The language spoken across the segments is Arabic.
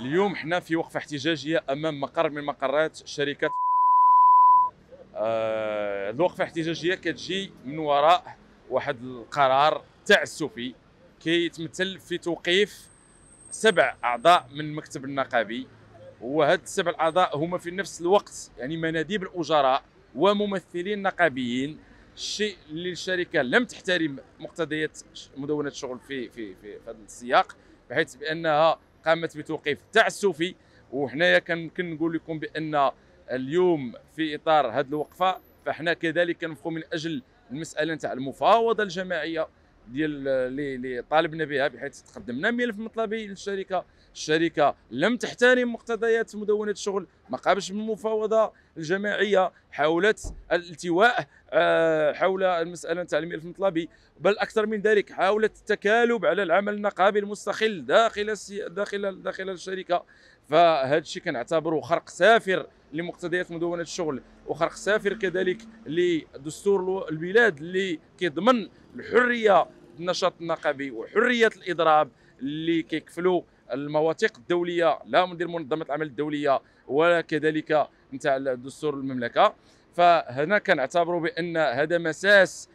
اليوم حنا في وقفه احتجاجيه امام مقر من مقرات شركه آه الوقفه الاحتجاجيه كتجي من وراء واحد القرار تعسفي كيتمثل في توقيف سبع اعضاء من المكتب النقابي وهاد السبع اعضاء هما في نفس الوقت يعني مناديب الاجراء وممثلين نقابيين الشيء اللي الشركه لم تحترم مقتضيات مدونه الشغل في في في هذا السياق بحيث بانها قامت بتوقيف تاع السوفي وحنايا كنمكن نقول لكم بان اليوم في اطار هذه الوقفه فاحنا كذلك كنفقوا من اجل المساله نتاع المفاوضه الجماعيه ديال اللي طالبنا بها بحيث تقدمنا ملف مطلبي للشركه الشركه لم تحترم مقتضيات مدونه الشغل ما قامش بالمفاوضه الجماعيه حاولت الالتواء آه، حول المساله نتاع الملف المطلبي بل اكثر من ذلك حاولت التكالب على العمل النقابي المستقل داخل داخل داخل الشركه فهذا الشيء كنعتبره خرق سافر لمقتضيات مدونه الشغل وخرق سافر كذلك لدستور البلاد اللي كيضمن الحريه النشاط النقابي وحريه الاضراب اللي كيكفلوا المواثيق الدوليه لا مدير منظمه العمل الدوليه ولا كذلك نتاع دستور المملكه فهنا كنعتبروا بان هذا مساس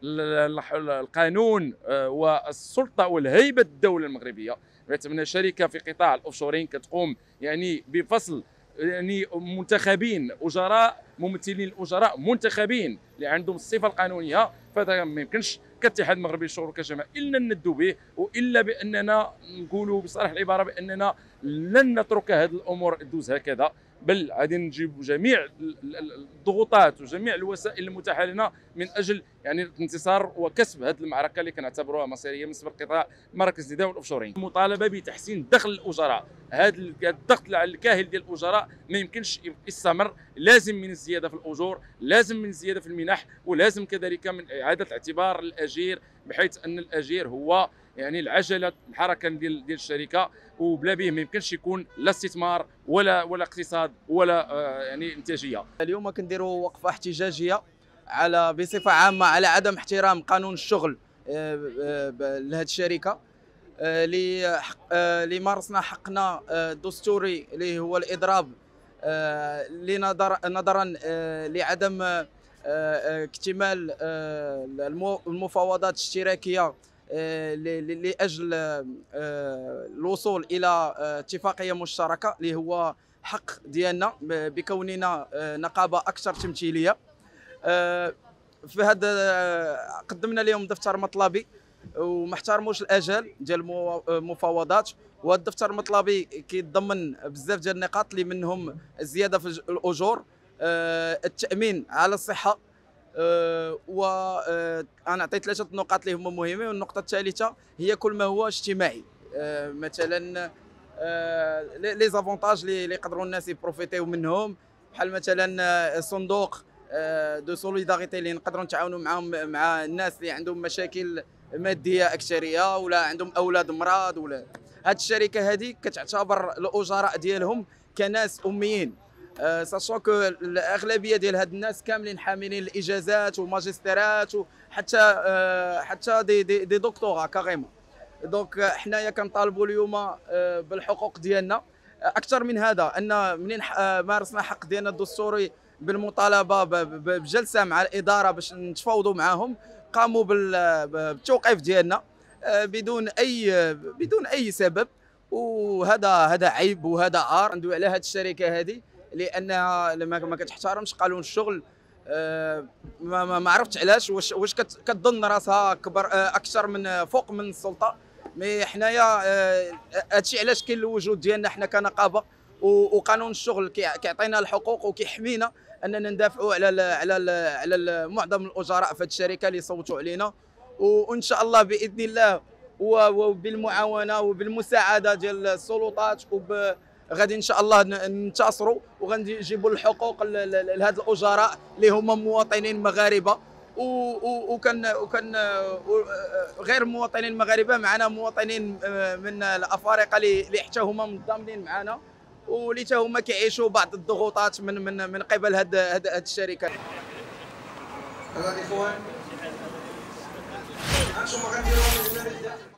بالقانون آه، والسلطه والهيبه الدوله المغربيه تمنى شركه في قطاع الاوفشورين كتقوم يعني بفصل يعني منتخبين اجراء ممثلين الاجراء منتخبين اللي عندهم الصفه القانونيه فهذا ما يمكنش كاتحاد المغربي للشغل وكجمع الا ندوا به والا باننا نقولوا بصراحه العباره باننا لن نترك هذه الامور تدوز هكذا بل غادي نجيب جميع الضغوطات وجميع الوسائل المتاحه لنا من اجل يعني الانتصار وكسب هذه المعركه اللي كنعتبروها مصيريه بالنسبه لقطاع مراكز النداء والاوفشورين المطالبه بتحسين دخل الاجراء هذا الضغط على الكاهل ديال الاجراء ما يمكنش يستمر لازم من الزياده في الاجور لازم من الزياده في المنح ولازم كذلك من اعاده اعتبار الاجير بحيث ان الاجير هو يعني العجله الحركه ديال ديال الشركه وبلا به ما يمكنش يكون لا استثمار ولا ولا اقتصاد ولا آه، يعني انتاجيه اليوم كنديروا وقفه احتجاجيه على بصفه عامه على عدم احترام قانون الشغل آه، آه، لهذه الشركه اللي اللي مارسنا حقنا الدستوري اللي هو الاضراب نظرا لعدم اكتمال المفاوضات الاشتراكيه آه، لاجل آه، الوصول الى آه، اتفاقيه مشتركه اللي هو حق ديالنا بكوننا نقابه اكثر تمثيليه في هذا قدمنا لهم دفتر مطلبي وما احترموش الاجال ديال المفاوضات وهذا الدفتر المطلبي كيتضمن بزاف ديال النقاط اللي منهم الزياده في الاجور التامين على الصحه آه، وانا آه، عطيت ثلاثه نقاط اللي هما مهمين والنقطه الثالثه هي كل ما هو اجتماعي آه، مثلا لي زافونتاج اللي يقدروا الناس يبروفيتيو منهم بحال مثلا صندوق دو سوليداريتي اللي نقدروا نتعاونوا معاهم مع الناس اللي عندهم مشاكل ماديه اكثريه ولا عندهم اولاد مرض ولا هاد الشركه هذه كتعتبر الاجراء ديالهم كناس اميين ساشون كو الاغلبيه ديال هاد الناس كاملين حاملين الاجازات والماجستيرات وحتى آه، حتى دي دي, دي دكتوراه كاريمون دونك حنايا كنطالبوا اليوم آه، بالحقوق ديالنا اكثر من هذا ان منين آه، مارسنا حق ديالنا الدستوري بالمطالبه بجلسه مع الاداره باش نتفاوضوا معاهم قاموا بالتوقيف ديالنا بدون اي بدون اي سبب وهذا هذا عيب وهذا ار ندوي على هذه الشركه هذه لانها لما ما كتحترمش قانون الشغل آه، ما ما عرفتش علاش واش واش كتظن راسها اكبر آه، اكثر من فوق من السلطه مي حنايا آه، هادشي علاش كاين الوجود ديالنا حنا كنقابه وقانون الشغل كيعطينا الحقوق وكيحمينا اننا ندافعوا على الـ على الـ على الـ معظم الاجراء في هذه الشركه اللي صوتوا علينا وان شاء الله باذن الله وبالمعاونه وبالمساعده ديال السلطات وب غادي ان شاء الله ننتصروا وغادي نجيبوا الحقوق لهاد الاجراء اللي هما مواطنين مغاربه وكان وكان غير مواطنين مغاربه معنا مواطنين آه، من الافارقه اللي حتى هما منضمين معنا واللي حتى هما كيعيشوا بعض الضغوطات من من من قبل هاد هاد, الشركه هذا الاخوان انتم غنديروا